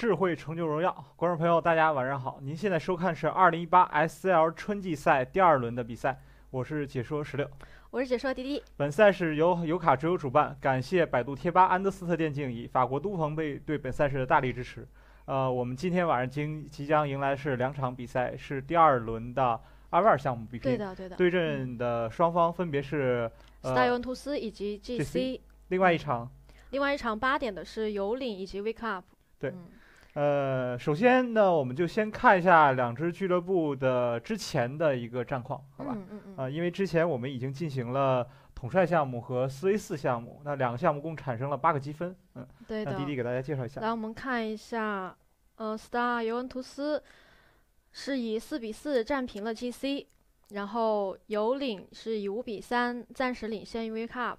智慧成就荣耀，观众朋友，大家晚上好！您现在收看是二零一八 S C L 春季赛第二轮的比赛，我是解说十六，我是解说滴滴。本赛事由游卡直游主办，感谢百度贴吧安德斯特电竞以及法国都彭贝对本赛事的大力支持。呃，我们今天晚上经即将迎来是两场比赛，是第二轮的二外项目比赛。对的，对的。对阵的双方分别是 s 大尤文图斯以及 GC。另外一场，另外一场八点的是游领以及 Wake Up。对。呃，首先呢，我们就先看一下两支俱乐部的之前的一个战况，好吧？啊，因为之前我们已经进行了统帅项目和四 A 四项目，那两个项目共产生了八个积分，嗯，那滴滴给大家介绍一下。来，我们看一下，呃，star 尤文图斯是以四比四战平了 GC，然后尤领是以五比三暂时领先 Ucup，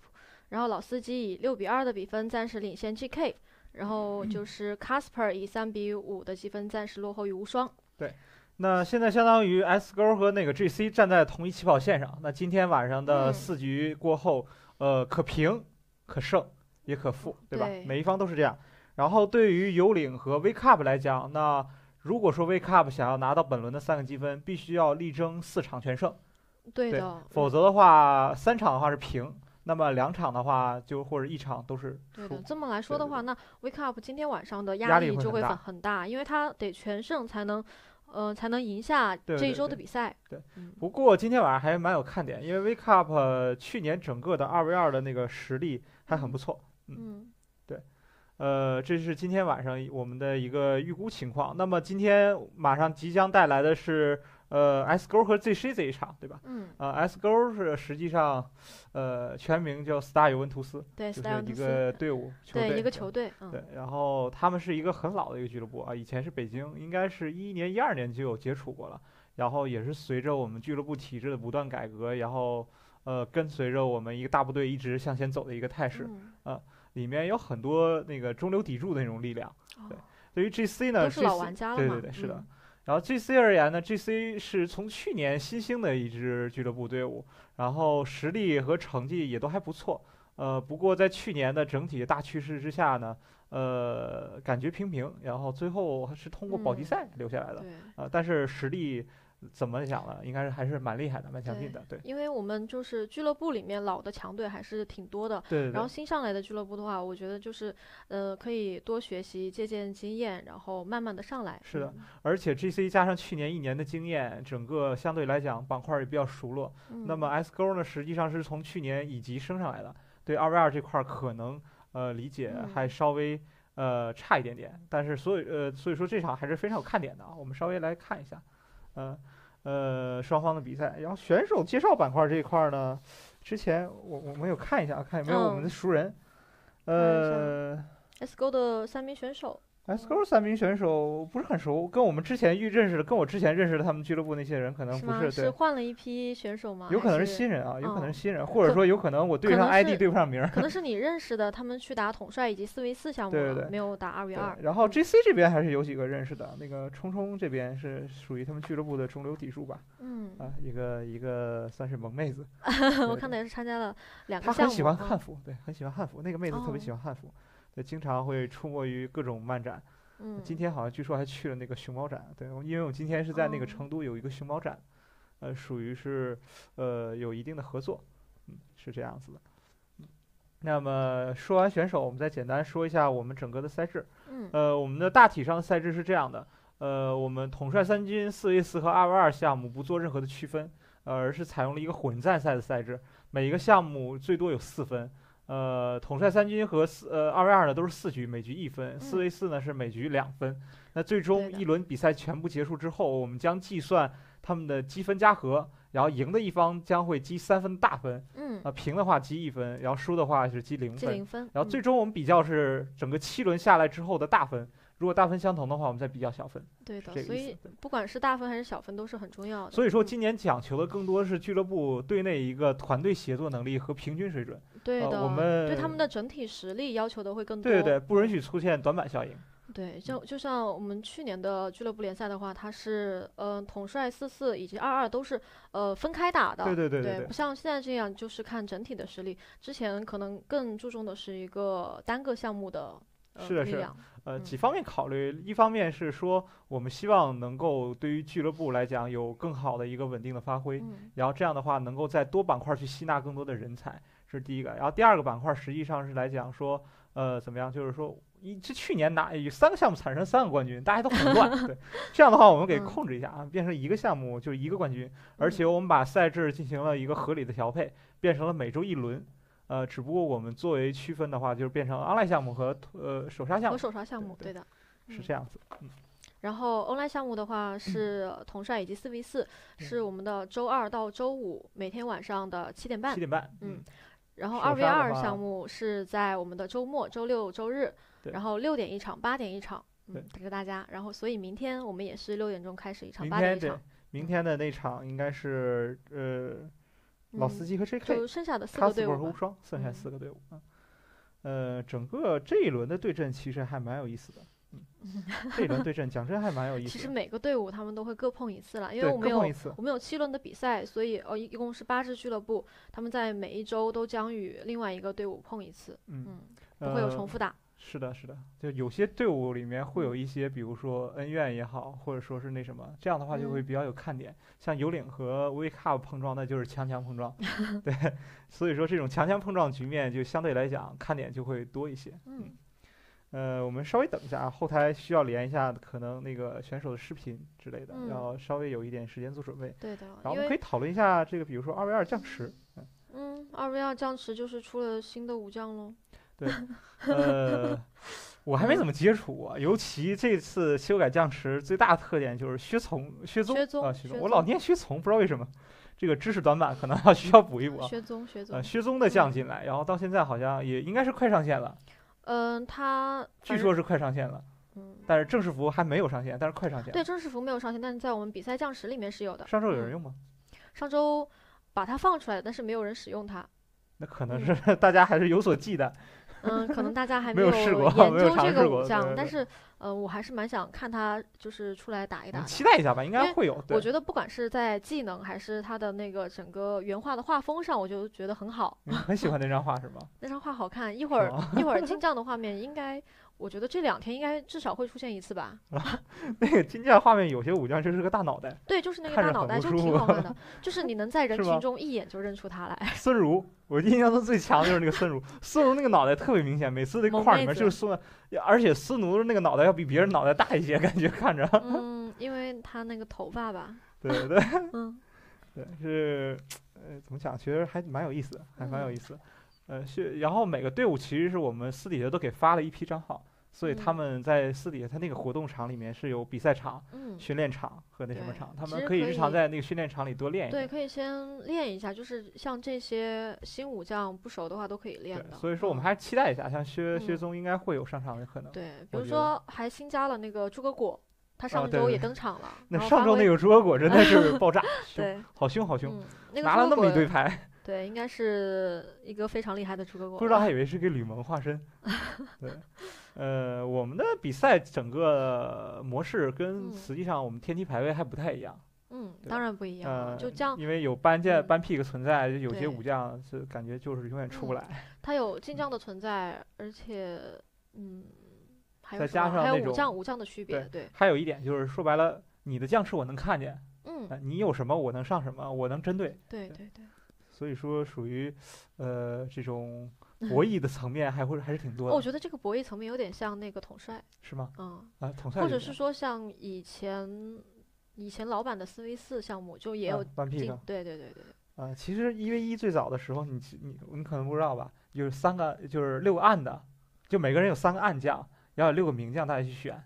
然后老司机以六比二的比分暂时领先 GK。然后就是 Casper 以三比五的积分暂时落后于无双。对，那现在相当于 S g 和那个 GC 站在同一起跑线上。那今天晚上的四局过后，呃，可平、可胜、也可负，对吧？每一方都是这样。然后对于尤领和 V Cup 来讲，那如果说 V Cup 想要拿到本轮的三个积分，必须要力争四场全胜，对的。否则的话，三场的话是平。那么两场的话，就或者一场都是输。对的，这么来说的话，那 Wake Up 今天晚上的压力就会很大，因为他得全胜才能，呃，才能赢下这一周的比赛。对，不过今天晚上还蛮有看点，因为 Wake Up 去年整个的二 v 二的那个实力还很不错。嗯，对，呃，这是今天晚上我们的一个预估情况。那么今天马上即将带来的是。呃，S GO 和 G C 这一场，对吧？嗯。呃，S GO 是实际上，呃，全名叫 Star 尤文图斯，对，斯达一个队伍，对，一个球队。对，然后他们是一个很老的一个俱乐部啊，以前是北京，应该是一一年、一二年就有接触过了，然后也是随着我们俱乐部体制的不断改革，然后呃，跟随着我们一个大部队一直向前走的一个态势啊，里面有很多那个中流砥柱的那种力量。对，对于 G C 呢，都是老玩家了对对对，是的。然后 G C 而言呢，G C 是从去年新兴的一支俱乐部队伍，然后实力和成绩也都还不错。呃，不过在去年的整体大趋势之下呢，呃，感觉平平，然后最后是通过保级赛留下来的。呃，但是实力。怎么讲呢？应该是还是蛮厉害的，蛮强劲的。对，因为我们就是俱乐部里面老的强队还是挺多的。对，然后新上来的俱乐部的话，我觉得就是，呃，可以多学习借鉴经验，然后慢慢的上来。是的，而且 G C 加上去年一年的经验，整个相对来讲板块也比较熟络。那么 S GO 呢，实际上是从去年以及升上来的。对，二 v 二这块可能呃理解还稍微呃差一点点，但是所以呃所以说这场还是非常有看点的啊！我们稍微来看一下。呃，呃，双方的比赛，然后选手介绍板块这一块呢，之前我我们有看一下啊，看有没有我们的熟人，呃，S GO 的三名选手。S g r o 三名选手不是很熟，跟我们之前预认识的，跟我之前认识的他们俱乐部那些人可能不是。是换了一批选手吗？有可能是新人啊，有可能是新人，或者说有可能我对上 ID 对不上名。可能是你认识的，他们去打统帅以及四 v 四项目了，没有打二 v 二。然后 JC 这边还是有几个认识的，那个冲冲这边是属于他们俱乐部的中流砥柱吧。嗯。啊，一个一个算是萌妹子。我看也是参加了两个项目。他很喜欢汉服，对，很喜欢汉服。那个妹子特别喜欢汉服。呃，经常会出没于各种漫展。嗯，今天好像据说还去了那个熊猫展。对，因为我今天是在那个成都有一个熊猫展，呃，属于是呃有一定的合作，嗯，是这样子的。那么说完选手，我们再简单说一下我们整个的赛制。嗯，呃，我们的大体上的赛制是这样的。呃，我们统帅三军四 V 四和二 V 二项目不做任何的区分，而是采用了一个混战赛的赛制，每一个项目最多有四分。呃，统帅三军和四呃二 v 二呢都是四局，每局一分；四 v 四呢是每局两分。那最终一轮比赛全部结束之后，我们将计算他们的积分加和，然后赢的一方将会积三分大分，嗯啊平的话积一分，然后输的话是积零分，积零分。然后最终我们比较是整个七轮下来之后的大分。如果大分相同的话，我们再比较小分。对的，所以不管是大分还是小分，都是很重要的。所以说，今年讲求的更多是俱乐部队内一个团队协作能力和平均水准。对的，我们对他们的整体实力要求都会更多。对对，不允许出现短板效应。对，就就像我们去年的俱乐部联赛的话，它是呃统帅四四以及二二都是呃分开打的。对对对对。对，不像现在这样，就是看整体的实力。之前可能更注重的是一个单个项目的力量。是的是。呃，几方面考虑，一方面是说我们希望能够对于俱乐部来讲有更好的一个稳定的发挥，然后这样的话能够在多板块去吸纳更多的人才，这是第一个。然后第二个板块实际上是来讲说，呃，怎么样，就是说，一这去年拿有三个项目产生三个冠军，大家都很乱，对，这样的话我们给控制一下，啊，变成一个项目就是一个冠军，而且我们把赛制进行了一个合理的调配，变成了每周一轮。呃，只不过我们作为区分的话，就是变成 online 项目和呃手杀项目。和手刷项目，对的，是这样子。嗯。然后 online 项目的话是统帅以及四 v 四，是我们的周二到周五每天晚上的七点半。七点半。嗯。然后二 v 二项目是在我们的周末，周六、周日，然后六点一场，八点一场。嗯，等着大家。然后，所以明天我们也是六点钟开始一场，八点一场。明天的那场应该是呃。老司机和 J.K.，就剩下的四个队伍和无双，剩下四个队伍啊。呃，整个这一轮的对阵其实还蛮有意思的。嗯，这一轮对阵讲真还蛮有意思的。其实每个队伍他们都会各碰一次了，因为我们有我们有七轮的比赛，所以哦，一一共是八支俱乐部，他们在每一周都将与另外一个队伍碰一次，嗯，不会有重复打。是的，是的，就有些队伍里面会有一些，比如说恩怨也好，或者说是那什么，这样的话就会比较有看点。像有领和 u 卡碰撞，那就是强强碰撞，对，所以说这种强强碰撞局面就相对来讲看点就会多一些。嗯，呃，我们稍微等一下啊，后台需要连一下，可能那个选手的视频之类的，要稍微有一点时间做准备。对的。然后可以讨论一下这个，比如说二 v 二降池。嗯，二 v 二降池就是出了新的武将喽。对，呃，我还没怎么接触，尤其这次修改降池最大的特点就是薛从薛宗啊，薛宗，我老念薛从，不知道为什么，这个知识短板可能要需要补一补。薛宗薛宗，薛宗的降进来，然后到现在好像也应该是快上线了。嗯，他据说是快上线了，嗯，但是正式服还没有上线，但是快上线。对，正式服没有上线，但是在我们比赛降池里面是有的。上周有人用吗？上周把它放出来，但是没有人使用它。那可能是 大家还是有所忌惮。嗯，可能大家还没有研究这个武将，但是呃，我还是蛮想看他就是出来打一打，期待一下吧，应该会有。我觉得不管是在技能还是他的那个整个原画的画风上，我就觉得很好，很喜欢那张画是吗？那张画好看，一会儿一会儿进 账的画面应该。我觉得这两天应该至少会出现一次吧。那个金将画面有些武将就是个大脑袋。对，就是那个大脑袋，就挺好看的，就是你能在人群中一眼就认出他来。孙如，我印象中最强的就是那个孙如，孙如那个脑袋特别明显，每次那画里面就是孙，而且孙如那个脑袋要比别人脑袋大一些，感觉看着。嗯，因为他那个头发吧。对对对，嗯，对，是，呃，怎么讲？其实还蛮有意思的，还蛮有意思。呃，是，然后每个队伍其实是我们私底下都给发了一批账号。所以他们在私底下，他那个活动场里面是有比赛场、训练场和那什么场，他们可以日常在那个训练场里多练。一对，可以先练一下，就是像这些新武将不熟的话，都可以练的。所以说，我们还是期待一下，像薛薛松应该会有上场的可能。对，比如说还新加了那个诸葛果，他上周也登场了。那上周那个诸葛果真的是 爆炸，对，好凶好凶，拿了那么一堆牌。对，应该是一个非常厉害的诸葛果。不知道还以为是给吕蒙化身。对。呃，我们的比赛整个模式跟实际上我们天梯排位还不太一样。嗯，当然不一样，就这样。因为有班将、班 P 克存在，有些武将是感觉就是永远出不来。他有进将的存在，而且，嗯，再加上还有武将、武将的区别。对。还有一点就是说白了，你的将是我能看见，嗯，你有什么我能上什么，我能针对。对对对。所以说，属于呃这种。博弈的层面还会还是挺多的。我觉得这个博弈层面有点像那个统帅，是吗？嗯啊，统帅或者是说像以前以前老版的四 v 四项目就也有。放对对对对对。啊，其实一 v 一最早的时候，你你你可能不知道吧？就是三个就是六个暗的，就每个人有三个暗将，然后有六个名将大家去选。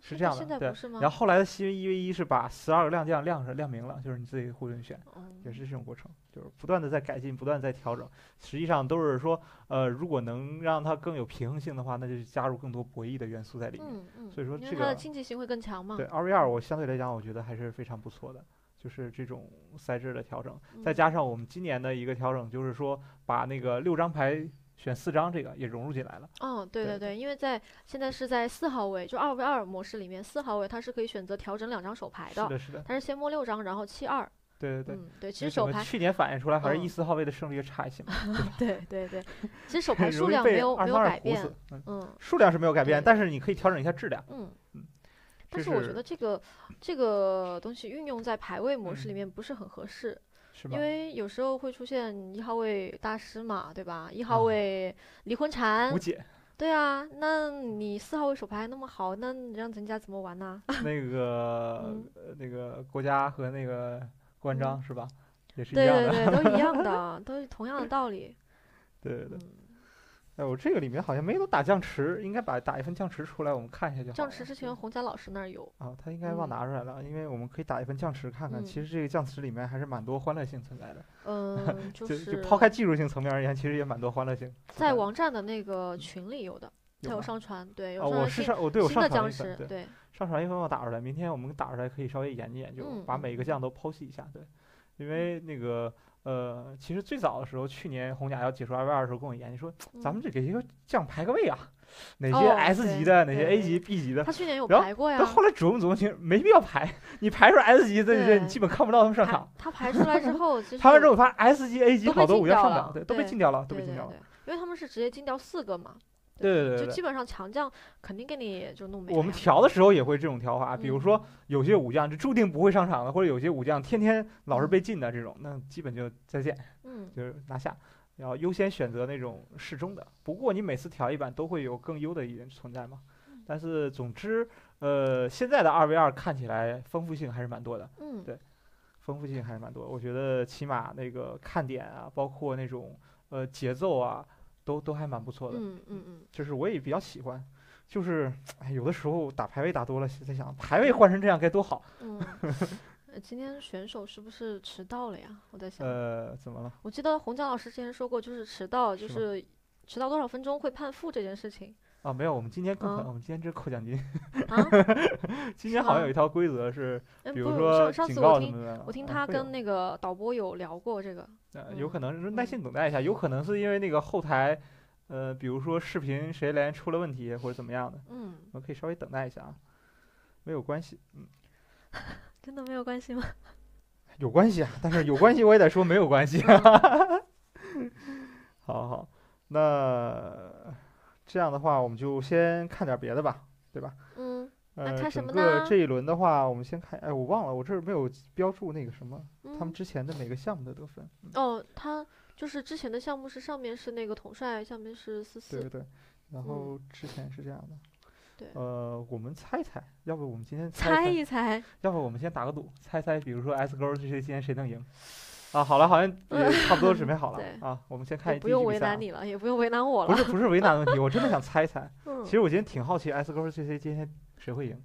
是这样的，对。然后后来的新一 v 一是把十二个亮将亮上亮明了，就是你自己互选选，也是这种过程，就是不断的在改进，不断在调整。实际上都是说，呃，如果能让它更有平衡性的话，那就加入更多博弈的元素在里面。所以说这个。它的性会更强嘛。对二 v 二，我相对来讲，我觉得还是非常不错的，就是这种赛制的调整，再加上我们今年的一个调整，就是说把那个六张牌。选四张，这个也融入进来了。嗯，对对对，因为在现在是在四号位，就二 v 二模式里面，四号位它是可以选择调整两张手牌的。是的，是的。它是先摸六张，然后弃二。对对对。嗯，对，其实手牌去年反映出来还是一四号位的胜率差一些。嘛。对 对对，其实手 牌数量没有没有改变。嗯嗯，数量是没有改变，但是你可以调整一下质量。嗯嗯，但是我觉得这个这个东西运用在排位模式里面不是很合适。因为有时候会出现一号位大师嘛，对吧？一号位离婚禅。对啊，那你四号位手牌那么好，那让人家怎么玩呢？那个那个郭嘉和那个关张是吧？也是一样的，对对对，都一样的，都是同样的道理。对的。哎，我这个里面好像没有打酱池，应该把打一份酱池出来，我们看一下就好。酱池之前洪嘉老师那儿有啊，他应该忘拿出来了，因为我们可以打一份酱池看看。其实这个酱池里面还是蛮多欢乐性存在的。嗯，就就抛开技术性层面而言，其实也蛮多欢乐性。在王战的那个群里有的，他有上传，对，有上传哦，我是上，我对我上传一份，对，上传一份我打出来，明天我们打出来可以稍微研究研究，把每一个酱都剖析一下，对，因为那个。呃，其实最早的时候，去年红甲要解除二 v 二的时候，跟我研究说，咱们这给一个将排个位啊，哪些 S 级的，哪些 A 级、B 级的。他去年有排过呀。后来琢磨琢磨，其实没必要排。你排出 S 级的，你你基本看不到他们上场。他排出来之后，排完之后现 S 级、A 级好多都要上场，对，都被禁掉了，都被禁掉了，因为他们是直接禁掉四个嘛。对对对，就基本上强将肯定给你就弄没。我们调的时候也会这种调法，比如说有些武将就注定不会上场的，或者有些武将天天老是被禁的这种，那基本就再见。嗯，就是拿下，要优先选择那种适中的。不过你每次调一版都会有更优的一人存在嘛。但是总之，呃，现在的二 v 二看起来丰富性还是蛮多的。嗯，对，丰富性还是蛮多。我觉得起码那个看点啊，包括那种呃节奏啊。都都还蛮不错的，嗯嗯嗯，就是我也比较喜欢，就是哎有的时候打排位打多了，在想排位换成这样该多好。嗯，今天选手是不是迟到了呀？我在想，呃，怎么了？我记得洪江老师之前说过，就是迟到，就是迟到多少分钟会判负这件事情。啊，没有，我们今天更可能，我们今天只扣奖金。啊，今天好像有一条规则是，比如说，我听，我听他跟那个导播有聊过这个。有可能耐心等待一下，有可能是因为那个后台，呃，比如说视频谁连出了问题或者怎么样的。嗯，我可以稍微等待一下啊，没有关系，嗯。真的没有关系吗？有关系啊，但是有关系我也得说没有关系。好好，那。这样的话，我们就先看点别的吧，对吧？嗯。那看什么呢？整个这一轮的话，我们先看。哎，我忘了，我这儿没有标注那个什么，他们之前的每个项目的得分。哦，他就是之前的项目是上面是那个统帅，下面是四四。对对对。然后之前是这样的。对。呃，我们猜猜，要不我们今天猜一猜？要不我们先打个赌，猜猜，比如说 S 勾这些，今天谁能赢？啊，好了，好像 也差不多准备好了啊。我们先看一。下。不用为难你了，也不用为难我了。不是不是为难问题，我真的想猜猜。其实我今天挺好奇，S 哥和这些今天谁会赢？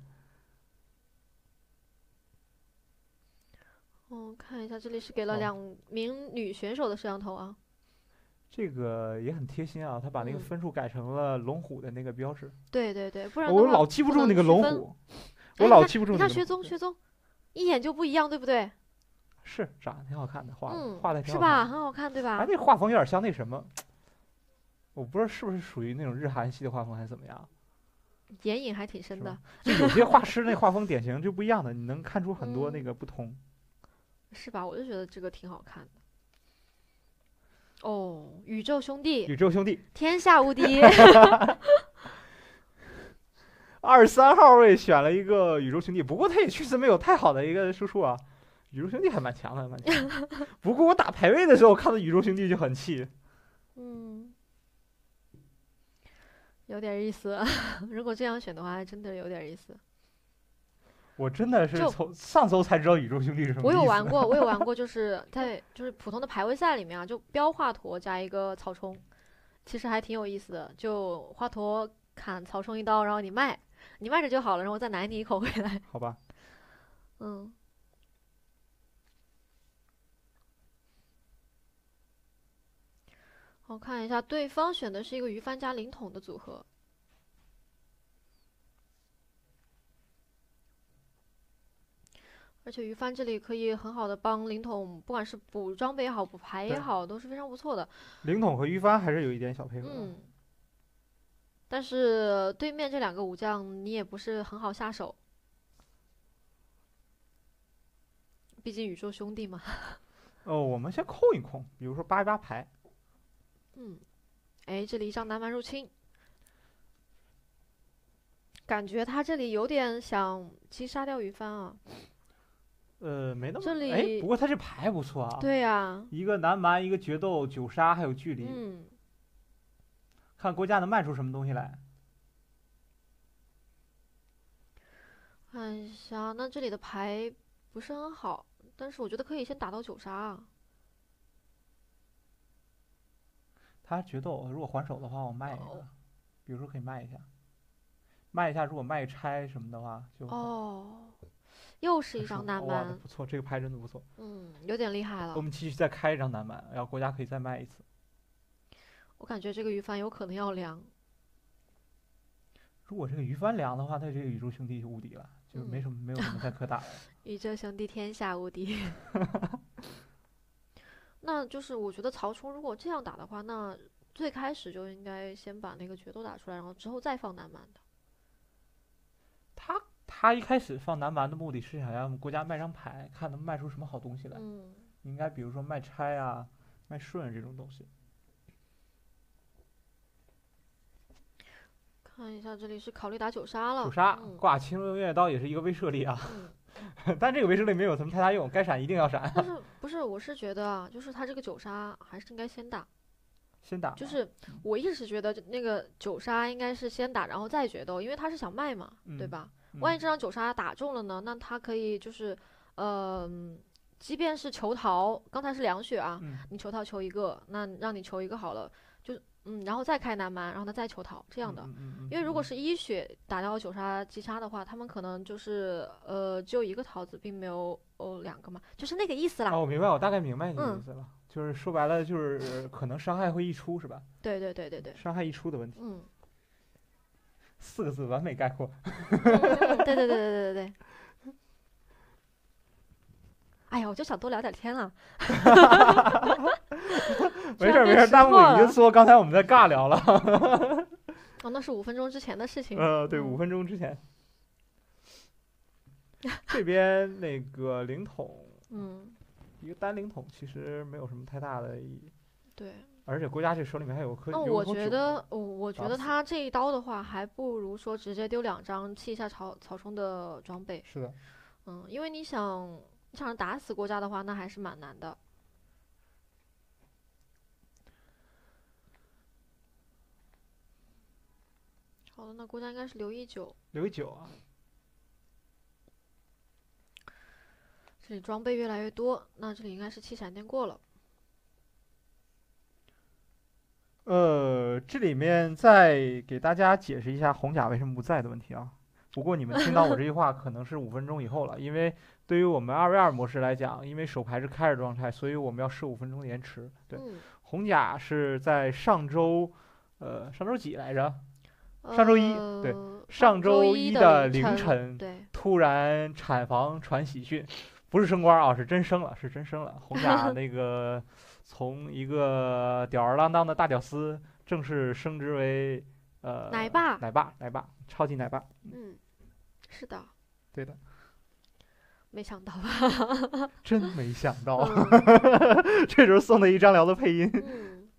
我看一下，这里是给了两名女选手的摄像头啊。这个也很贴心啊，他把那个分数改成了龙虎的那个标志。对对对，不然我老记不住那个龙虎。我老记不住。你看薛宗薛宗，一眼就不一样，对不对？是长得挺好看的，画画的，挺是吧？很好看，对吧？哎，那画风有点像那什么，我不知道是不是属于那种日韩系的画风还是怎么样。眼影还挺深的，就有些画师那 画风典型就不一样的，你能看出很多那个不同。是吧？我就觉得这个挺好看的。哦，宇宙兄弟，宇宙兄弟，天下无敌。二十三号位选了一个宇宙兄弟，不过他也确实没有太好的一个输出啊。宇宙兄弟还蛮强的，蛮强。不过我打排位的时候看到宇宙兄弟就很气。嗯，有点意思。如果这样选的话，还真的有点意思。我真的是从上周才知道宇宙兄弟是什么。我有玩过，我有玩 过，就是在就是普通的排位赛里面，啊，就标华佗加一个草冲，其实还挺有意思的。就华佗砍草冲一刀，然后你卖，你卖着就好了，然后再奶你一口回来。好吧。嗯。我看一下，对方选的是一个于帆加灵统的组合，而且于帆这里可以很好的帮灵统，不管是补装备也好，补牌也好，都是非常不错的。灵统和于帆还是有一点小配合。嗯。但是对面这两个武将你也不是很好下手，毕竟宇宙兄弟嘛。哦，我们先控一控，比如说扒一扒牌。嗯，哎，这里一张南蛮入侵，感觉他这里有点想击杀掉于帆啊。呃，没那么这里哎，不过他这牌不错啊。对呀，一个南蛮，一个决斗九杀，还有距离。嗯。看郭嘉能卖出什么东西来？看一下，那这里的牌不是很好，但是我觉得可以先打到九杀。啊。他决斗，如果还手的话，我卖一个，比如说可以卖一下，卖一下。如果卖拆什么的话，就哦，又是一张南蛮，不错，这个牌真的不错，嗯，有点厉害了。我们继续再开一张南蛮，然后国家可以再卖一次。我感觉这个于帆有可能要凉。如果这个于帆凉的话，那这个宇宙兄弟就无敌了，就没什么没有什么太可打的。宇宙兄弟天下无敌。那就是我觉得曹冲如果这样打的话，那最开始就应该先把那个决斗打出来，然后之后再放南蛮的。他他一开始放南蛮的目的是想让国家卖张牌，看能卖出什么好东西来。嗯，应该比如说卖拆啊、卖顺这种东西。看一下，这里是考虑打九杀了。九杀挂青龙偃月刀也是一个威慑力啊。但这个维持类没有什么太大用，该闪一定要闪。但是不是，我是觉得，就是他这个九杀还是应该先打。先打。就是我一直觉得那个九杀应该是先打，然后再决斗，因为他是想卖嘛，对吧？万一这张九杀打中了呢？那他可以就是，嗯，即便是求逃，刚才是两血啊，你求逃求一个，那让你求一个好了。嗯，然后再开南蛮，然后他再求桃，这样的。因为如果是一血打掉九杀击杀的话，他们可能就是呃只有一个桃子，并没有哦两个嘛，就是那个意思啦。哦，我明白，我大概明白你的意思了。嗯。就是说白了，就是可能伤害会溢出，是吧？对对对对对。伤害溢出的问题。嗯。四个字完美概括。对对对对对对对。哎呀，我就想多聊点天了。没事没事，弹幕已经说刚才我们在尬聊了。哦，那是五分钟之前的事情。呃，对，五分钟之前。这边那个灵统，嗯，一个单灵统其实没有什么太大的意义。对。而且郭嘉这手里面还有颗，那我觉得，我我觉得他这一刀的话，还不如说直接丢两张弃一下曹曹冲的装备。是的。嗯，因为你想。你想打死郭嘉的话，那还是蛮难的。好的，那郭嘉应该是刘一九。刘一九啊。这里装备越来越多，那这里应该是七闪电过了。呃，这里面再给大家解释一下红甲为什么不在的问题啊。不过你们听到我这句话可能是五分钟以后了，因为对于我们二 v 二模式来讲，因为手牌是开着状态，所以我们要设五分钟延迟。对，红甲是在上周，呃，上周几来着？上周一。对，上周一的凌晨，突然产房传喜讯，不是升官啊，是真升了，是真升了。红甲 那个从一个吊儿郎当的大屌丝，正式升职为。呃，奶爸，奶爸，奶爸，超级奶爸。嗯，是的，对的。没想到吧？真没想到，这时候送的一张辽的配音。嗯，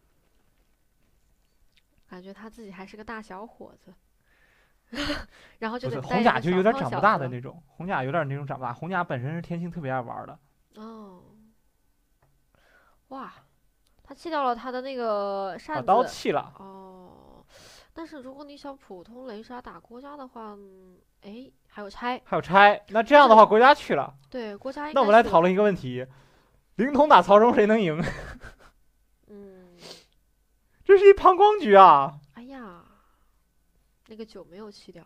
感觉他自己还是个大小伙子，然后就是红甲就有点长不大的那种，红甲有点那种长不大。红甲本身是天性特别爱玩的。哦，哇。他弃掉了他的那个扇子，哦。但是如果你想普通雷杀打郭嘉的话，哎，还有拆，还有拆。那这样的话，郭嘉去了。对，郭嘉。那我们来讨论一个问题：灵童打曹冲谁能赢？嗯，这是一膀胱局啊！哎呀，那个酒没有弃掉。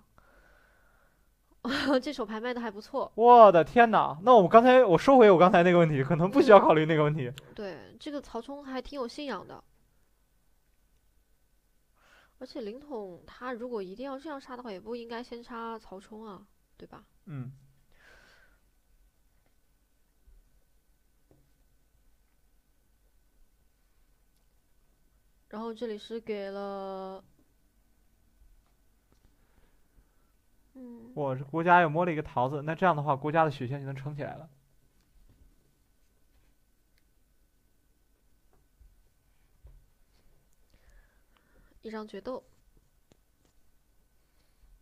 这手牌卖的还不错，我的天哪！那我刚才我收回我刚才那个问题，可能不需要考虑那个问题。对，这个曹冲还挺有信仰的，而且灵统他如果一定要这样杀的话，也不应该先杀曹冲啊，对吧？嗯。然后这里是给了。我是国家又摸了一个桃子，那这样的话，国家的血线就能撑起来了。一张决斗，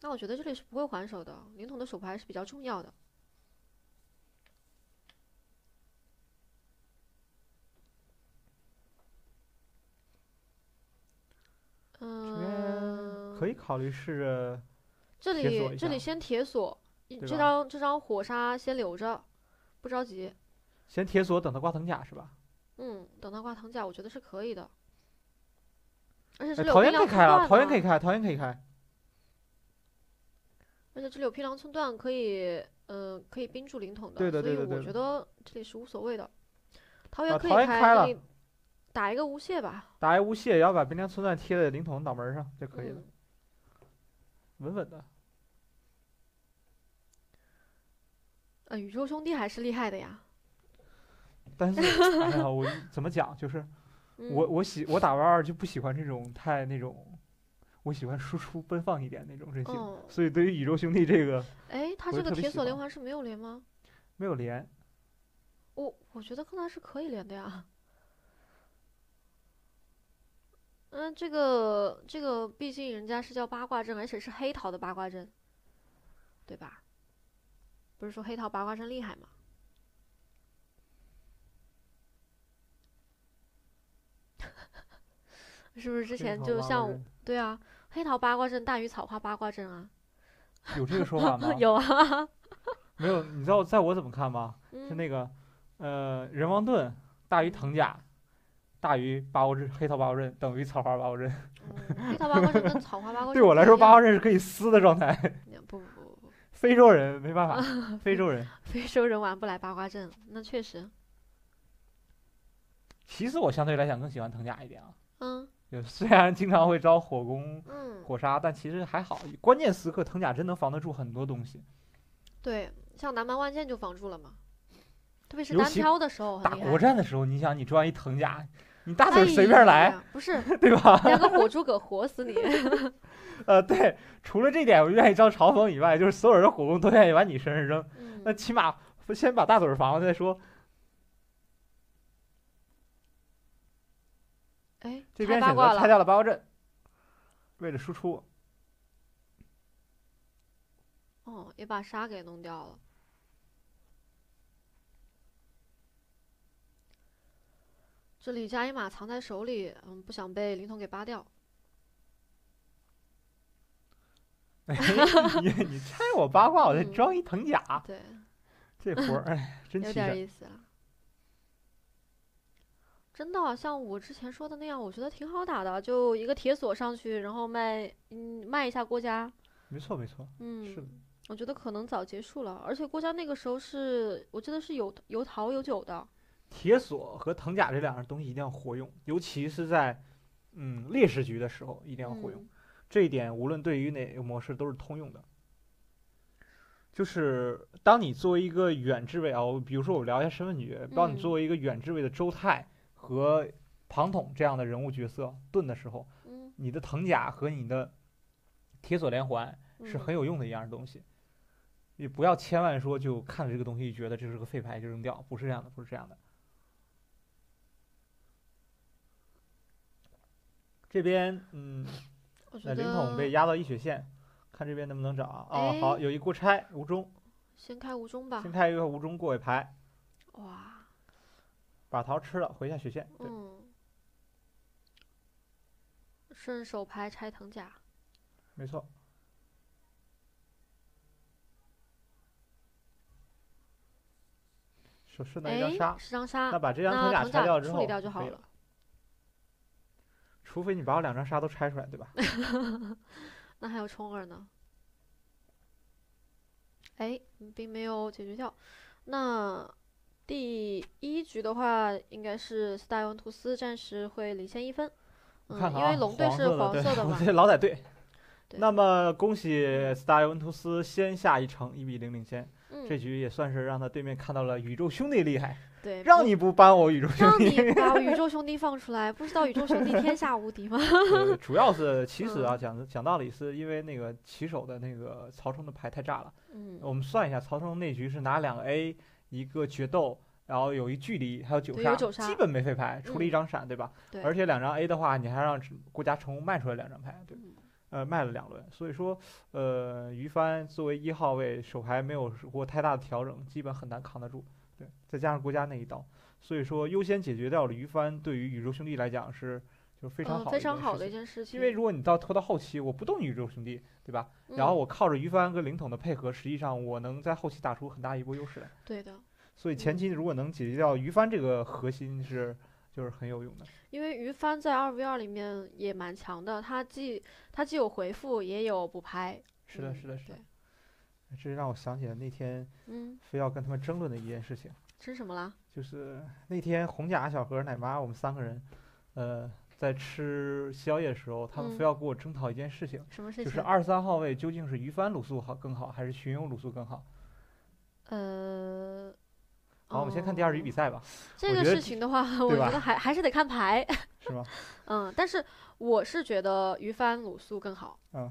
那我觉得这里是不会还手的。灵童的手牌是比较重要的。嗯，可以考虑试着。这里这里先铁锁，这张这张火沙先留着，不着急。先铁锁，等他挂藤甲是吧？嗯，等他挂藤甲，我觉得是可以的。而且这里有皮囊。桃园可以开了，桃园可以开，桃园可以开。而且这里有皮囊寸断可以，呃，可以冰住灵统的，所以我觉得这里是无所谓的。桃园可以开，打一个无懈吧。打一无懈，然后把冰量寸断贴在灵统脑门上就可以了，稳稳的。宇宙兄弟还是厉害的呀，但是哎呀，我怎么讲就是，我我喜我打玩二就不喜欢这种太那种，我喜欢输出奔放一点那种类型，所以对于宇宙兄弟这个，哎，他这个铁索连环是没有连吗？没有连，我我觉得刚才是可以连的呀，嗯，这个这个毕竟人家是叫八卦阵，而且是黑桃的八卦阵，对吧？不是说黑桃八卦阵厉害吗？是不是之前就像对啊，黑桃八卦阵大于草花八卦阵啊？有这个说法吗？有啊。没有，你知道在我怎么看吗？是那个呃，人王盾大于藤甲，大于八卦阵，黑桃八卦阵等于草花八卦阵。黑桃八卦阵跟草花八卦对我来说，八卦阵是可以撕的状态。非洲人没办法，非洲人，非洲人玩不来八卦阵，那确实。其实我相对来讲更喜欢藤甲一点啊，嗯，虽然经常会招火攻、火杀，但其实还好。关键时刻藤甲真能防得住很多东西。对，像南蛮万箭就防住了嘛，特别是单挑的时候，打国战的时候，你想你装一藤甲，你大嘴随便来，不是，对吧？加个火诸葛，火死你。呃，对，除了这点，我愿意招嘲讽以外，就是所有人火攻都愿意往你身上扔。那起码先把大嘴防了再说。哎，这边选择拆掉了八卦阵，为了输出。哦，也把沙给弄掉了。这里加一马藏在手里，嗯，不想被灵童给扒掉。你你猜我八卦，我在装一藤甲。对，这活儿哎，真有点意思了。真的，像我之前说的那样，我觉得挺好打的，就一个铁索上去，然后卖嗯卖一下郭嘉。没错没错，嗯是的。我觉得可能早结束了，而且郭嘉那个时候是我记得是有有桃有酒的。铁索和藤甲这两个东西一定要活用，尤其是在嗯劣势局的时候一定要活用。这一点无论对于哪个模式都是通用的，就是当你作为一个远置位啊，比如说我聊一下身份局，当你作为一个远置位的周泰和庞统这样的人物角色盾的时候，你的藤甲和你的铁索连环是很有用的一样东西，你不要千万说就看了这个东西觉得这是个废牌就扔掉，不是这样的，不是这样的，这边嗯。那灵统被压到一血线，看这边能不能啊？哦，好，有一锅拆无中，先开无中吧。先开一个无中过一排。哇！把桃吃了，回一下血线。嗯。顺手牌拆藤甲。没错。手顺拿一张杀。把这张杀。那藤甲处理掉就好了。除非你把我两张杀都拆出来，对吧？那还有冲二呢？哎，并没有解决掉。那第一局的话，应该是斯大文图斯暂时会领先一分。嗯，因为龙队是黄色的嘛，老仔队。那么恭喜斯大文图斯先下一城，一比零领先。这局也算是让他对面看到了宇宙兄弟厉害。让你不搬我宇宙兄弟，让你 把宇宙兄弟放出来，不知道宇宙兄弟天下无敌吗？主要是，其实啊，讲讲道理，是因为那个起手的那个曹冲的牌太炸了。嗯，我们算一下，曹冲那局是拿两个 A，一个决斗，然后有一距离，还有九杀，基本没废牌，除了一张闪，对吧？对。而且两张 A 的话，你还让郭嘉成功卖出来两张牌，对，呃，卖了两轮。所以说，呃，于帆作为一号位，手牌没有过太大的调整，基本很难扛得住。对，再加上国家那一刀，所以说优先解决掉了于帆，对于宇宙兄弟来讲是就非常好的非常好的一件事情。因为如果你到拖到后期，我不动宇宙兄弟，对吧？然后我靠着于帆和灵统的配合，实际上我能在后期打出很大一波优势来。对的。所以前期如果能解决掉于帆这个核心，是就是很有用的。因为于帆在二 v 二里面也蛮强的，他既他既有回复，也有补拍。是的，是的，是的。这让我想起了那天，嗯，非要跟他们争论的一件事情。吃什么了？就是那天红甲小何奶妈我们三个人，呃，在吃宵夜的时候，他们非要给我争讨一件事情。什么事情？就是二十三号位究竟是于帆鲁肃好更好，还是荀攸鲁肃更好？呃，好，我们先看第二局比赛吧。这个事情的话，我觉得还还是得看牌。是吗？嗯，但是我是觉得于帆鲁肃更好。嗯。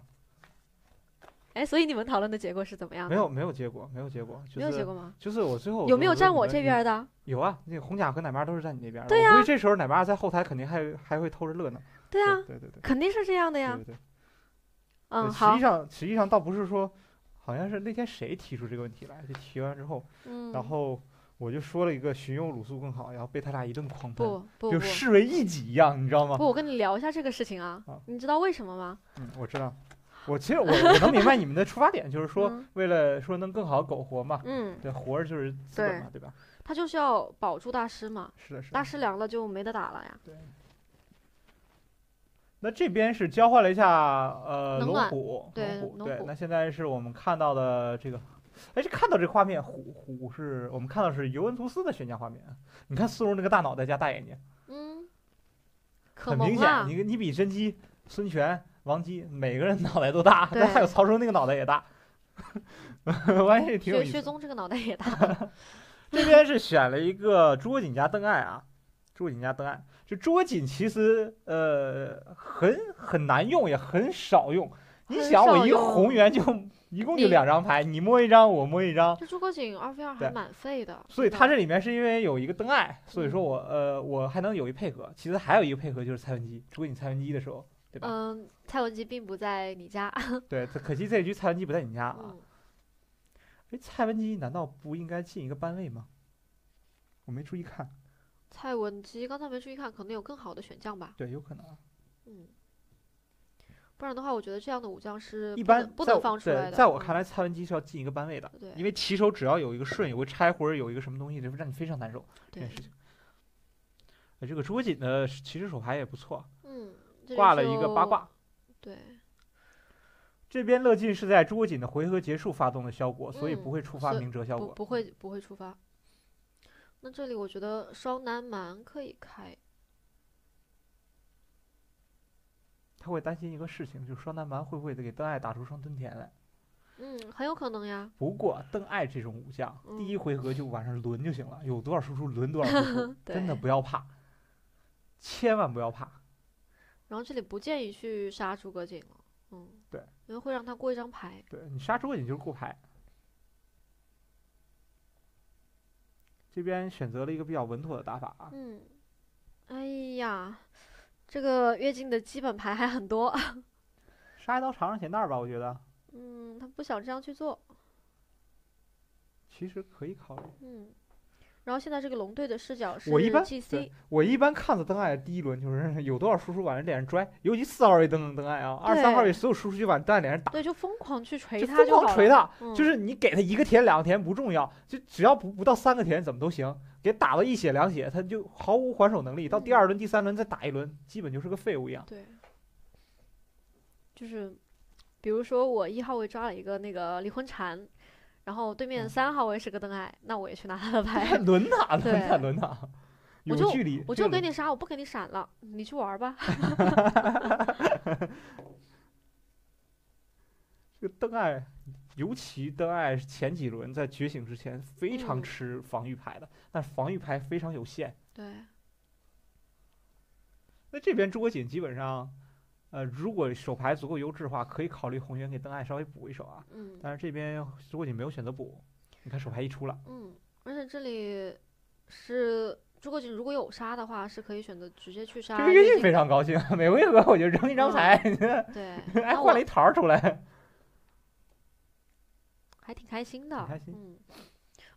哎，所以你们讨论的结果是怎么样？没有，没有结果，没有结果。没有结果吗？就是我最后有没有站我这边的？有啊，那个红甲和奶妈都是在你那边。的。对呀。所以这时候奶妈在后台肯定还还会偷着乐呢。对啊。对对对。肯定是这样的呀。对对。嗯，好。实际上，实际上倒不是说，好像是那天谁提出这个问题来，就提完之后，嗯，然后我就说了一个寻攸、鲁肃更好，然后被他俩一顿狂喷，不，就视为异己一样，你知道吗？不，我跟你聊一下这个事情啊，你知道为什么吗？嗯，我知道。我其实我我能明白你们的出发点，就是说为了说能更好苟活嘛，嗯，对，活着就是资本嘛，对吧？他就是要保住大师嘛，是的，是大师凉了就没得打了呀。对。那这边是交换了一下，呃，龙虎，龙虎。对，那现在是我们看到的这个，哎，这看到这画面，虎虎是我们看到是尤文图斯的悬架画面，你看苏荣那个大脑袋加大眼睛，嗯，很明显，你你比甄姬、孙权。王姬，每个人脑袋都大，但 还有曹冲那个脑袋也大，万 幸挺有意思。薛薛这个脑袋也大。这边是选了一个诸葛瑾加邓艾啊，诸葛瑾加邓艾。就诸葛瑾其实呃很很难用，也很少用。你想我一个红源就一共就两张牌，你摸一张我摸一张。这诸葛瑾二 v 二还蛮废的。所以它这里面是因为有一个邓艾，所以说我呃我还能有一配合。其实还有一个配合就是蔡文姬，诸葛瑾蔡文姬的时候。嗯，蔡文姬并不在你家。对，可惜这一局蔡文姬不在你家啊。哎，蔡文姬难道不应该进一个班位吗？我没注意看。蔡文姬刚才没注意看，可能有更好的选将吧？对，有可能。嗯，不然的话，我觉得这样的武将是……一般不能放出来的。在我看来，蔡文姬是要进一个班位的。对，因为起手只要有一个顺，有个拆，或者有一个什么东西，就会让你非常难受这件事情。呃，这个诸锦的其实手牌也不错。挂了一个八卦，对。这边乐进是在朱葛瑾的回合结束发动的效果，所以不会触发明哲效果，不会不会触发。那这里我觉得双南蛮可以开。他会担心一个事情，就是双南蛮会不会给邓艾打出双吞田来？嗯，很有可能呀。不过邓艾这种武将，第一回合就往上轮就行了，有多少输出轮多少输出，真的不要怕，千万不要怕。然后这里不建议去杀诸葛瑾了，嗯，对，因为会让他过一张牌。对你杀诸葛瑾就是过牌。这边选择了一个比较稳妥的打法啊。嗯，哎呀，这个越境的基本牌还很多。杀一刀尝尝咸蛋吧，我觉得。嗯，他不想这样去做。其实可以考虑。嗯。然后现在这个龙队的视角是 G C，我一般看邓灯爱第一轮就是 有多少输出往人脸上拽，尤其四号位灯灯爱啊，二三号位所有输出就往灯爱脸上打，对，就疯狂去锤他，疯狂锤他，就是你给他一个甜两个甜不重要，就只要不不到三个甜怎么都行，给打到一血两血他就毫无还手能力，到第二轮第三轮再打一轮，基本就是个废物一样。对，就是，比如说我一号位抓了一个那个离婚蝉，然后对面三号位是个邓艾，那我也去拿他的牌。轮塔，轮轮打。有距离，我就给你杀，我不给你闪了，你去玩吧。这个邓艾，尤其邓艾前几轮在觉醒之前非常吃防御牌的，但防御牌非常有限。对。那这边诸葛瑾基本上。呃，如果手牌足够优质的话，可以考虑红源给邓艾稍微补一手啊。嗯，但是这边如果你没有选择补，你看手牌一出了。嗯，而且这里是如果瑾，如果有杀的话，是可以选择直接去杀。这个非常高兴，每个月我就扔一张牌，对，还换了一桃出来，还挺开心的。开心。嗯，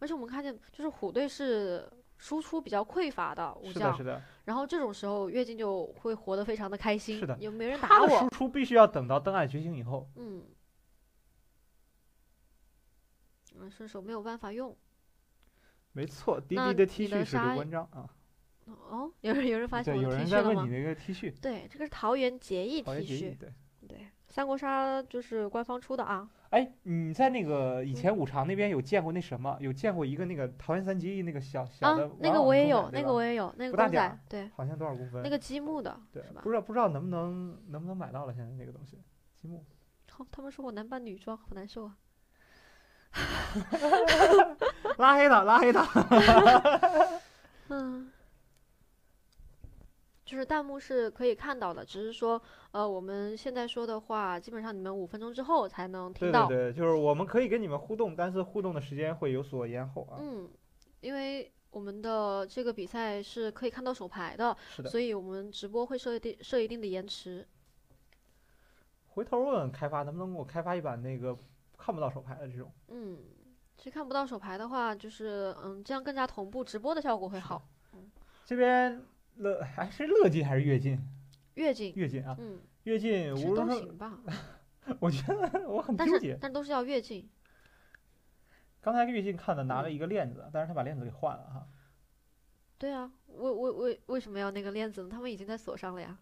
而且我们看见，就是虎队是。输出比较匮乏的武将，是的，是的。然后这种时候，乐进就会活得非常的开心。是的，有没人打我。输出必须要等到邓艾觉醒以后。嗯。嗯，顺手没有办法用。没错，滴滴的 T 恤是刘关张啊。哦，有人有人发现我的 T 恤了吗？你那个 T 恤，对，这个是桃园结义 T 恤，对对。三国杀就是官方出的啊。哎，你在那个以前五常那边有见过那什么？有见过一个那个桃园三结义那个小小的那个我也有，那个我也有，那个不大点儿，对，好像多少公分？那个积木的，对，不知道不知道能不能能不能买到了？现在那个东西，积木。好，他们说我男扮女装，好难受啊！拉黑他，拉黑他！嗯。就是弹幕是可以看到的，只是说，呃，我们现在说的话，基本上你们五分钟之后才能听到。对对对，就是我们可以跟你们互动，但是互动的时间会有所延后啊。嗯，因为我们的这个比赛是可以看到手牌的，是的，所以我们直播会设一设一定的延迟。回头问问开发能不能给我开发一把那个看不到手牌的这种。嗯，其实看不到手牌的话，就是嗯，这样更加同步，直播的效果会好。嗯，这边。乐还是乐进还是乐进？乐进乐进啊！嗯，越进我都行吧。我觉得我很纠结。但都是要越进。刚才乐进看的拿了一个链子，但是他把链子给换了哈。对啊，为为为为什么要那个链子呢？他们已经在锁上了呀。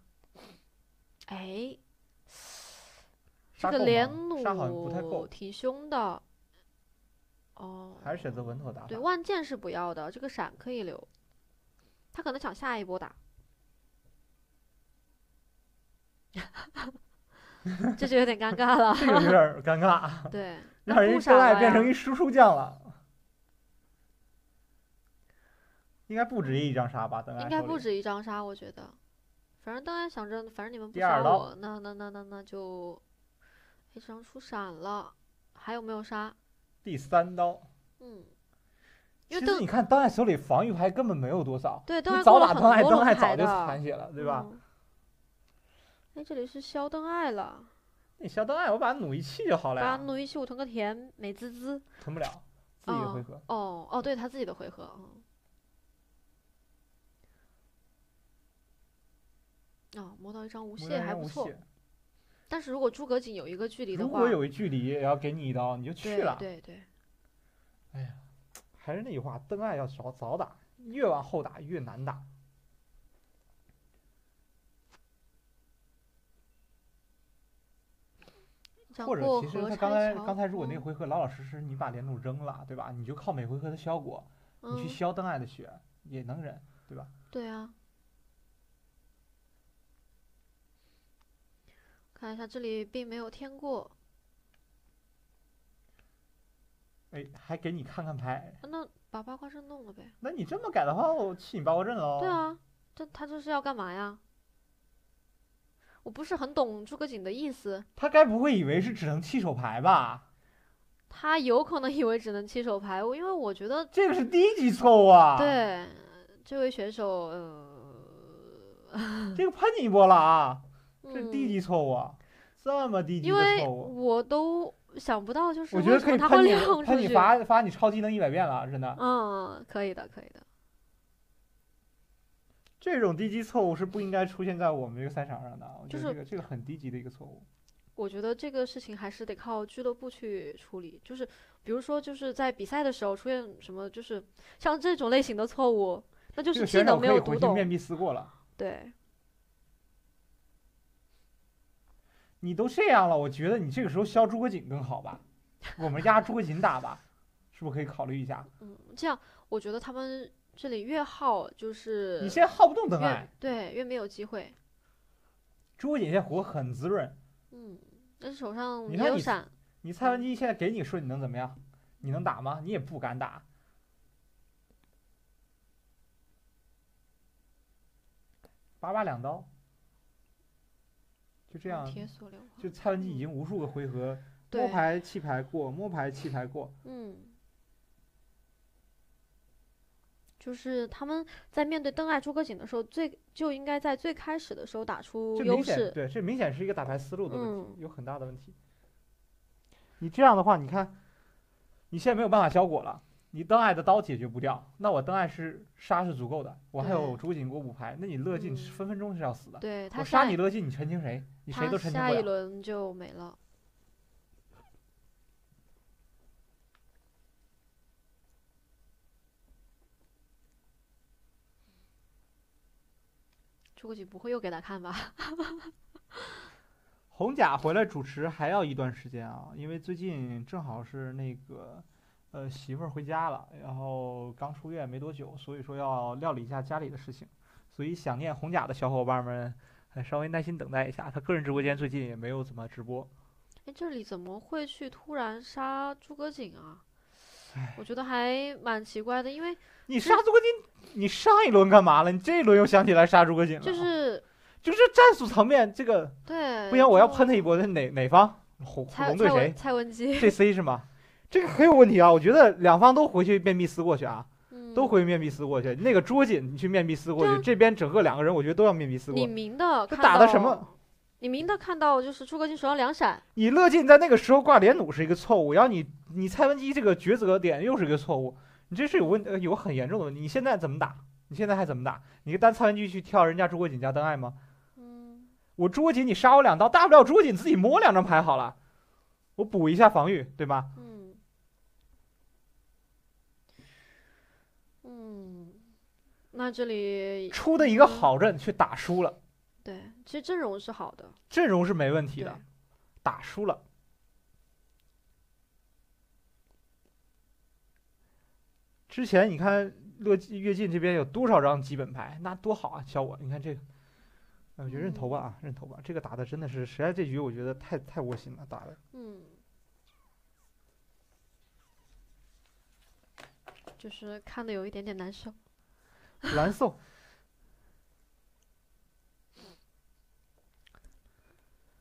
哎，这个连弩挺凶的。哦。还是选择稳妥打法。对，万箭是不要的，这个闪可以留。他可能想下一波打，这就有点尴尬了。这个有点尴尬。对。让人出赖变成一输出将了。应该不止一张杀吧？应该不止一张杀，我觉得。反正当然想着，反正你们不杀我，那那那那那就，这张出闪了，还有没有杀？第三刀。嗯。其实你看，邓艾手里防御牌根本没有多少，因为早打邓艾，邓艾早就残血了，对吧？哎，这里是消邓艾了，你消邓艾，我把弩一弃就好了。把弩一弃，我囤个田，美滋滋。囤不了，自己回合。哦哦，对他自己的回合啊。哦，摸到一张无懈还不错，但是如果诸葛瑾有一个距离的话，如果有一距离，要给你一刀，你就去了。对对。哎呀。还是那句话，邓艾要早早打，越往后打越难打。或者其实他刚才刚才如果那回合老老实实你把连弩扔了，对吧？你就靠每回合的效果，你去消邓艾的血也能忍，对吧？对啊。看一下这里并没有添过。哎，还给你看看牌？那把八卦阵弄了呗？那你这么改的话，我弃你八卦阵喽。对啊，他他这是要干嘛呀？我不是很懂诸葛瑾的意思。他该不会以为是只能弃手牌吧？他有可能以为只能弃手牌，我因为我觉得这个是低级错误啊。对，这位选手，这个喷你一波了啊！是低级错误啊，这么低级的错误，我都。想不到就是我觉得可以喷你，喷你罚罚你技能一百遍了，真的。嗯，可以的，可以的。这种低级错误是不应该出现在我们这个赛场上的，就是这个这个很低级的一个错误。我觉得这个事情还是得靠俱乐部去处理，就是比如说就是在比赛的时候出现什么，就是像这种类型的错误，那就是技能没有读懂，面壁思过了。对。你都这样了，我觉得你这个时候削诸葛瑾更好吧？我们压诸葛瑾打吧，是不是可以考虑一下？嗯，这样我觉得他们这里越耗就是你现在耗不动邓艾，对，越没有机会。诸葛瑾现在活很滋润，嗯，但是手上没有闪。你蔡文姬现在给你瞬，你能怎么样？你能打吗？你也不敢打，八八两刀。就这样，就蔡文姬已经无数个回合摸牌弃牌过，摸牌弃牌过。嗯，就是他们在面对邓艾诸葛瑾的时候，最就应该在最开始的时候打出优势。对，这明显是一个打牌思路的问题，有很大的问题。你这样的话，你看，你现在没有办法消果了。你邓艾的刀解决不掉，那我邓艾是杀是足够的，我还有主警国五排，那你乐进分分钟是要死的。对，我杀你乐进，你全清谁？你谁都了。下一轮就没了。朱国景不会又给他看吧？红甲回来主持还要一段时间啊，因为最近正好是那个。呃，媳妇儿回家了，然后刚出院没多久，所以说要料理一下家里的事情，所以想念红甲的小伙伴们，还稍微耐心等待一下。他个人直播间最近也没有怎么直播。哎，这里怎么会去突然杀诸葛瑾啊？我觉得还蛮奇怪的，因为你杀诸葛瑾，你上一轮干嘛了？你这一轮又想起来杀诸葛瑾了？就是，就是战术层面这个。对，不行，我要喷他一波。那哪哪方？红红队谁？蔡文姬。这 C 是吗？这个很有问题啊！我觉得两方都回去面壁思过去啊，都回面壁思过去。那个捉瑾，你去面壁思过去，这边整个两个人我觉得都要面壁思过去。明的他打的什么？你明的看到就是诸葛瑾手上两闪。你乐进在那个时候挂连弩是一个错误，然后你你蔡文姬这个抉择点又是一个错误。你这是有问有很严重的问题。你现在怎么打？你现在还怎么打？你单蔡文姬去跳人家诸葛瑾加邓艾吗？嗯，我捉瑾你杀我两刀，大不了捉瑾自己摸两张牌好了，我补一下防御，对吧？那这里出的一个好阵，却打输了。对，其实阵容是好的，阵容是没问题的，打输了。之前你看乐跃进这边有多少张基本牌，那多好啊！教我，你看这个，我觉得认头吧啊，认头吧。这个打的真的是，实在这局我觉得太太窝心了，打的。嗯。就是看的有一点点难受。南宋。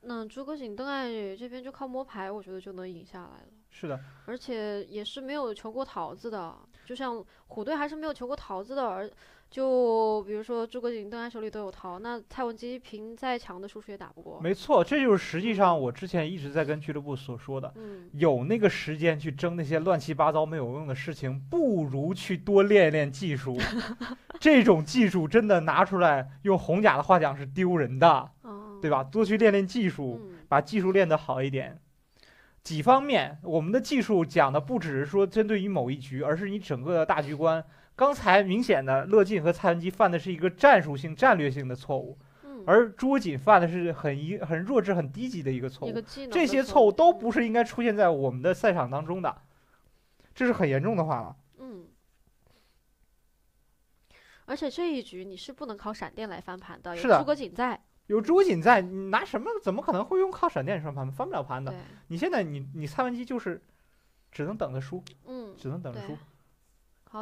那诸葛瑾、邓艾这边就靠摸牌，我觉得就能赢下来了。是的，而且也是没有求过桃子的，就像虎队还是没有求过桃子的，而。就比如说，诸葛瑾、邓艾手里都有桃，那蔡文姬凭再强的输出也打不过。没错，这就是实际上我之前一直在跟俱乐部所说的，有那个时间去争那些乱七八糟没有用的事情，不如去多练一练技术。这种技术真的拿出来用红甲的话讲是丢人的，对吧？多去练练技术，把技术练得好一点。几方面，我们的技术讲的不只是说针对于某一局，而是你整个的大局观。刚才明显的乐进和蔡文姬犯的是一个战术性、战略性的错误，而朱瑾犯的是很一很弱智、很低级的一个错误。这些错误都不是应该出现在我们的赛场当中的，这是很严重的话了。嗯。而且这一局你是不能靠闪电来翻盘的，有诸葛瑾在，有朱葛瑾在，你拿什么？怎么可能会用靠闪电翻盘？翻不了盘的。你现在，你你蔡文姬就是只能等着输，嗯，只能等着输。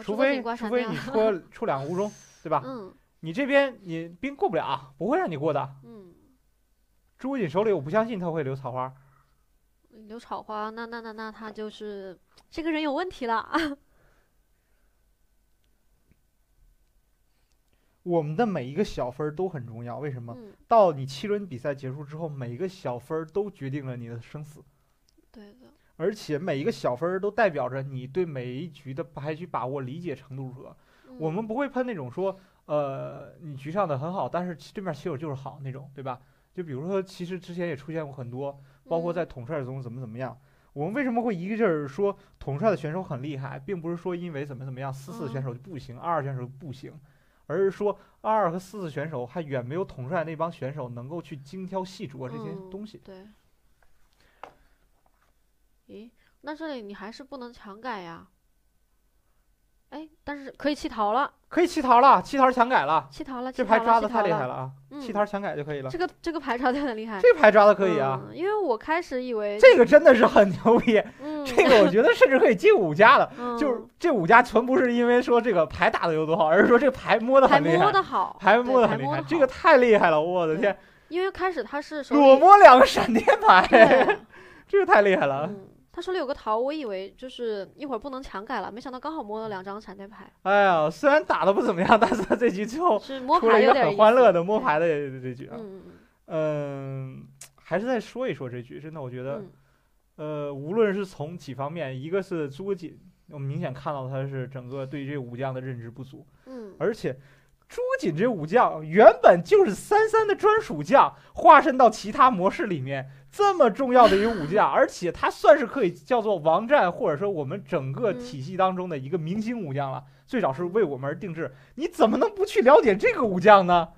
除非除非你出 出两个乌中，对吧？嗯，你这边你兵过不了，不会让你过的。嗯，朱锦手里我不相信他会留草花。留草花，那那那那他就是这个人有问题了。我们的每一个小分都很重要，为什么？到你七轮比赛结束之后，每一个小分都决定了你的生死。对。而且每一个小分都代表着你对每一局的排局把握理解程度如何。我们不会喷那种说，呃，你局上的很好，但是对面棋手就是好那种，对吧？就比如说，其实之前也出现过很多，包括在统帅中怎么怎么样。我们为什么会一个劲儿说统帅的选手很厉害，并不是说因为怎么怎么样，四四选手就不行，二二选手不行，而是说二二和四四选手还远没有统帅那帮选手能够去精挑细琢这些东西。对。咦，那这里你还是不能强改呀。哎，但是可以弃桃了，可以弃桃了，弃桃强改了，弃桃了，这牌抓的太厉害了啊！弃桃强改就可以了。这个这个牌抓的很厉害，这牌抓的可以啊。因为我开始以为这个真的是很牛逼，这个我觉得甚至可以进五家的，就是这五家全不是因为说这个牌打的有多好，而是说这牌摸的很厉害，摸的好，牌摸的很厉害，这个太厉害了，我的天！因为开始他是裸摸两个闪电牌，这个太厉害了。他手里有个桃，我以为就是一会儿不能强改了，没想到刚好摸了两张闪电牌。哎呀，虽然打的不怎么样，但是他这局最后 是摸牌有点欢乐的摸牌的这局啊，嗯，还是再说一说这局，真的，我觉得，呃，无论是从几方面，一个是朱锦，我们明显看到他是整个对这武将的认知不足，嗯，而且朱锦这武将原本就是三三的专属将，化身到其他模式里面。这么重要的一个武将，而且他算是可以叫做王战，或者说我们整个体系当中的一个明星武将了。最早是为我们而定制，你怎么能不去了解这个武将呢？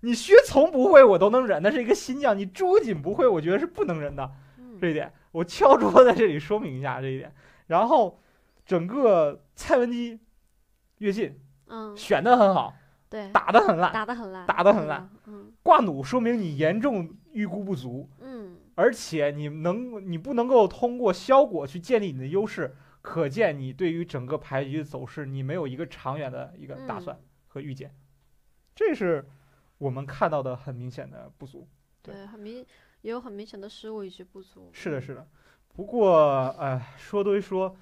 你薛从不会，我都能忍，那是一个新将；你朱瑾不会，我觉得是不能忍的。这一点，我敲桌在这里说明一下。这一点，然后整个蔡文姬越信，嗯，选的很好，对，打的很烂，打的很烂，打的很烂。挂弩说明你严重预估不足。而且你能，你不能够通过效果去建立你的优势，可见你对于整个牌局走势，你没有一个长远的一个打算和预见，这是我们看到的很明显的不足。对，很明，也有很明显的失误以及不足。是的，是的。不过，哎，说多说，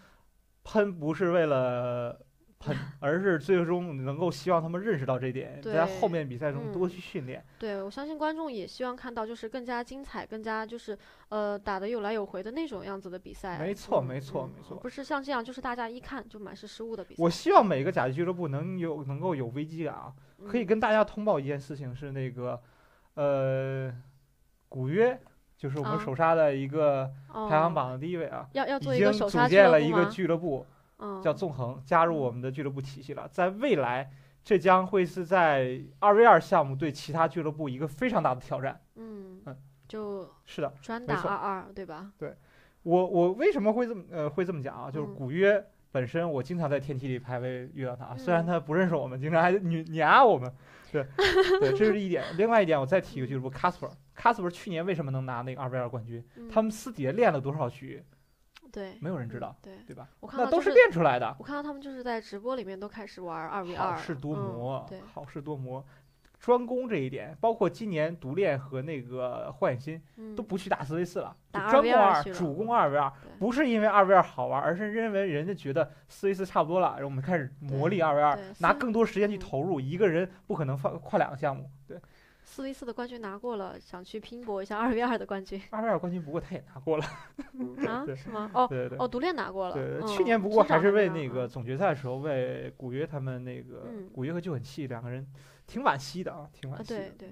喷不是为了。很，而是最终能够希望他们认识到这点，在后面比赛中多去训练。对，我相信观众也希望看到就是更加精彩、更加就是呃打的有来有回的那种样子的比赛。没错，没错，没错。不是像这样，就是大家一看就满是失误的比赛。我希望每个甲级俱乐部能有能够有危机感啊！可以跟大家通报一件事情，是那个呃古约，就是我们首杀的一个排行榜的第一位啊，要要做一个首杀俱乐部。叫纵横加入我们的俱乐部体系了，在未来这将会是在二 v 二项目对其他俱乐部一个非常大的挑战。嗯嗯，就是的，专打二二对吧？对，我我为什么会这么呃会这么讲啊？就是古约本身，我经常在天梯里排位遇到他，虽然他不认识我们，经常还碾碾压我们。对 对，这是一点。另外一点，我再提一个俱乐部，c a s p e r c a s p e r 去年为什么能拿那个二 v 二冠军？他们私底下练了多少局？对，没有人知道，对对吧？我看到都是练出来的。我看到他们就是在直播里面都开始玩二 v 二。好事多磨，对，好事多磨，专攻这一点。包括今年独练和那个换新都不去打四 v 四了，专攻二，主攻二 v 二，不是因为二 v 二好玩，而是认为人家觉得四 v 四差不多了，然后我们开始磨砺二 v 二，拿更多时间去投入。一个人不可能放跨两个项目，对。四 v 四的冠军拿过了，想去拼搏一下二 v 二的冠军。二 v 二冠军不过他也拿过了啊？是吗？哦，对对，哦，独练拿过了。对对，去年不过还是为那个总决赛的时候为古约他们那个古约和旧很气两个人挺惋惜的啊，挺惋惜的。对对。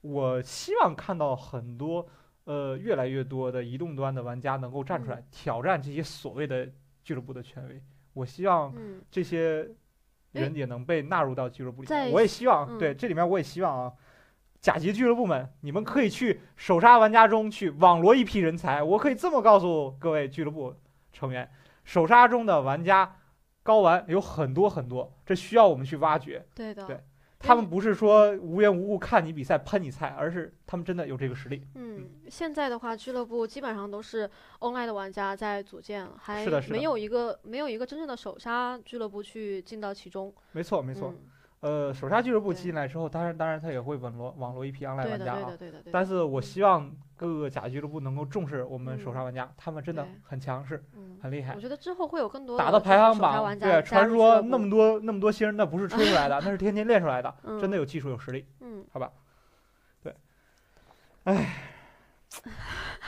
我希望看到很多呃越来越多的移动端的玩家能够站出来挑战这些所谓的俱乐部的权威。我希望这些人也能被纳入到俱乐部里。我也希望对这里面我也希望啊。甲级俱乐部们，你们可以去首杀玩家中去网罗一批人才。我可以这么告诉各位俱乐部成员，首杀中的玩家高玩有很多很多，这需要我们去挖掘。对的，对他们不是说无缘无故看你比赛喷你菜，而是他们真的有这个实力。嗯，现在的话，俱乐部基本上都是 online 的玩家在组建，还没有一个没有一个真正的首杀俱乐部去进到其中。没错，没错。呃，首杀俱乐部进来之后，当然当然他也会稳罗网络一批 online 玩家啊。但是我希望各个假俱乐部能够重视我们首杀玩家，他们真的很强势，很厉害。我觉得之后会有更多打的排行榜对，传说那么多那么多星，那不是吹出来的，那是天天练出来的，真的有技术有实力。嗯，好吧。对。哎，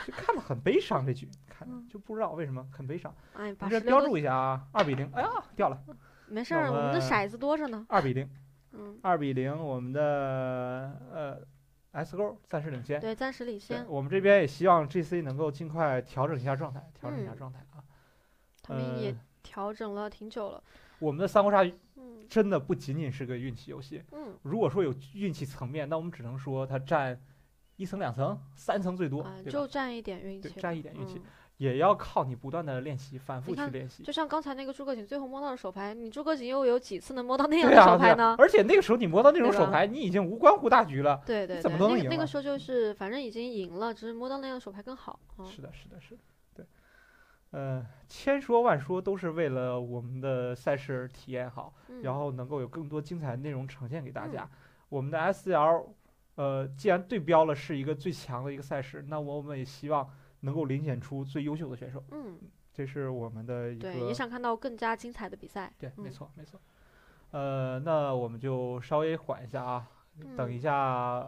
就看着很悲伤这局，看就不知道为什么很悲伤。哎，把这标注一下啊，二比零，哎呀掉了。没事儿，我们的骰子多着呢。二比零，嗯，二比零，我们的呃，S 勾暂时领先。对，暂时领先。我们这边也希望 GC 能够尽快调整一下状态，调整一下状态啊。他们也调整了挺久了。我们的三国杀，真的不仅仅是个运气游戏。嗯。如果说有运气层面，那我们只能说它占一层、两层、三层最多，就占一点运气。占一点运气。也要靠你不断的练习，反复去练习。就像刚才那个诸葛瑾最后摸到的手牌，你诸葛瑾又有几次能摸到那样的手牌呢？而且那个时候你摸到那种手牌，你已经无关乎大局了。对对，怎么都能赢。那个时候就是反正已经赢了，只是摸到那样的手牌更好。嗯、是的，是的，是。的，对。嗯，千说万说都是为了我们的赛事体验好，然后能够有更多精彩的内容呈现给大家。我们的 SCL，呃，既然对标了是一个最强的一个赛事，那我们也希望。能够遴选出最优秀的选手，嗯，这是我们的一个。对，也想看到更加精彩的比赛。对，没错，没错。呃，那我们就稍微缓一下啊，等一下，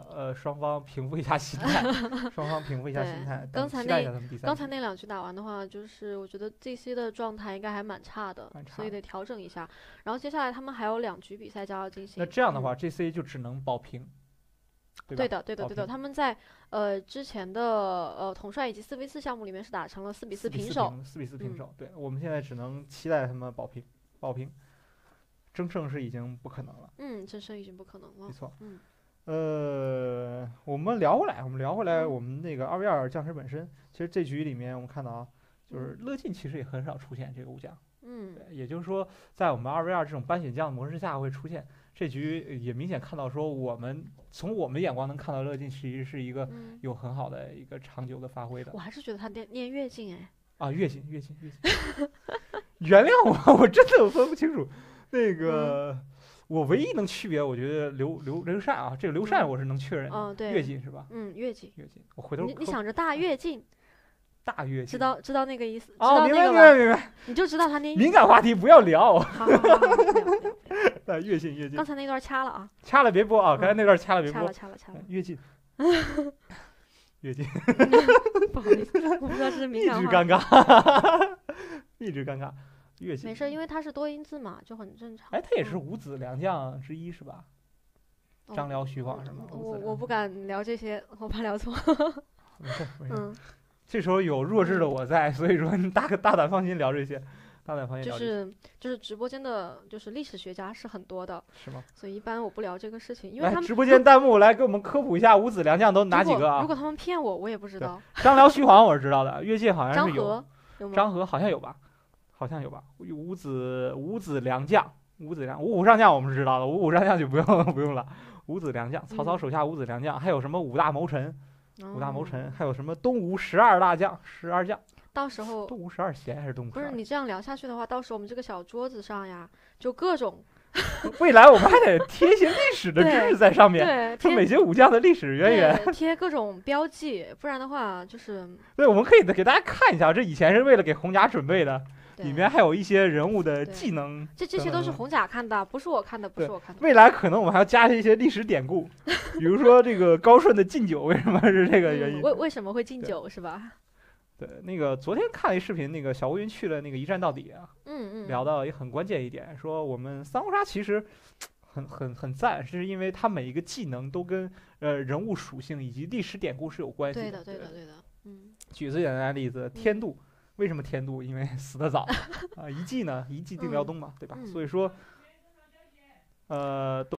呃，双方平复一下心态，双方平复一下心态，看一下他们比赛。刚才那两局打完的话，就是我觉得 G C 的状态应该还蛮差的，所以得调整一下。然后接下来他们还有两局比赛将要进行。那这样的话，G C 就只能保平，对对的，对的，对的，他们在。呃，之前的呃统帅以及四 v 四项目里面是打成了四比四平手，四比四平手。对，我们现在只能期待他们保平，保平，争胜是已经不可能了。嗯，争胜已经不可能了。没错。嗯。呃，我们聊回来，我们聊回来，我们那个二 v 二僵尸本身，其实这局里面我们看到啊，就是乐进其实也很少出现这个武将。嗯。也就是说，在我们二 v 二这种班血将模式下会出现。这局也明显看到，说我们从我们眼光能看到乐进，其实是一个有很好的一个长久的发挥的。我还是觉得他念念乐进哎。啊，乐进，乐进，乐进。原谅我，我真的分不清楚。那个，我唯一能区别，我觉得刘刘刘禅啊，这个刘禅我是能确认。哦，对，乐进是吧？嗯，乐进，乐进。我回头。你你想着大乐进。大跃进。知道知道那个意思，哦，明白明白明白，你就知道他那敏感话题不要聊。那跃进跃进。刚才那段掐了啊，掐了别播啊，刚才那段掐了别播掐了掐了掐了跃进。跃进。不好意思，我不知道是敏感一直尴尬，一直尴尬，跃进。没事，因为他是多音字嘛，就很正常。哎，他也是五子良将之一是吧？张辽、徐晃是吗？我我不敢聊这些，我怕聊错。没事没事。这时候有弱智的我在，所以说你大可大胆放心聊这些，大胆放心聊。就是就是直播间的，就是历史学家是很多的，是吗？所以一般我不聊这个事情，因为他们直播间弹幕来给我们科普一下五子良将都哪几个啊？如果他们骗我，我也不知道。张辽、徐晃我是知道的，乐进好像是有，张合好像有吧？好像有吧？五子五子良将，五子良五虎上将我们是知道的，五虎上将就不用 不用了。五子良将，曹操手下五子良将还有什么五大谋臣？五大谋臣，还有什么东吴十二大将？十二将，到时候东吴十二贤还是东吴？不是？你这样聊下去的话，到时候我们这个小桌子上呀，就各种。未来我们还得贴一些历史的知识在上面，就每些武将的历史渊源，贴各种标记。不然的话，就是对，我们可以给大家看一下，这以前是为了给红甲准备的。里面还有一些人物的技能，这这些都是红甲看的，不是我看的，不是我看的。未来可能我们还要加一些历史典故，比如说这个高顺的敬酒，为什么是这个原因？为为什么会敬酒是吧？对，那个昨天看了一视频，那个小乌云去了那个一战到底啊，嗯，聊到也很关键一点，说我们三国杀其实很很很赞，是因为它每一个技能都跟呃人物属性以及历史典故是有关系。对的，对的，对的。嗯，举最简单的例子，天度。为什么天妒？因为死得早 啊！一季呢？一季定辽东嘛，对吧？所以说，呃，都。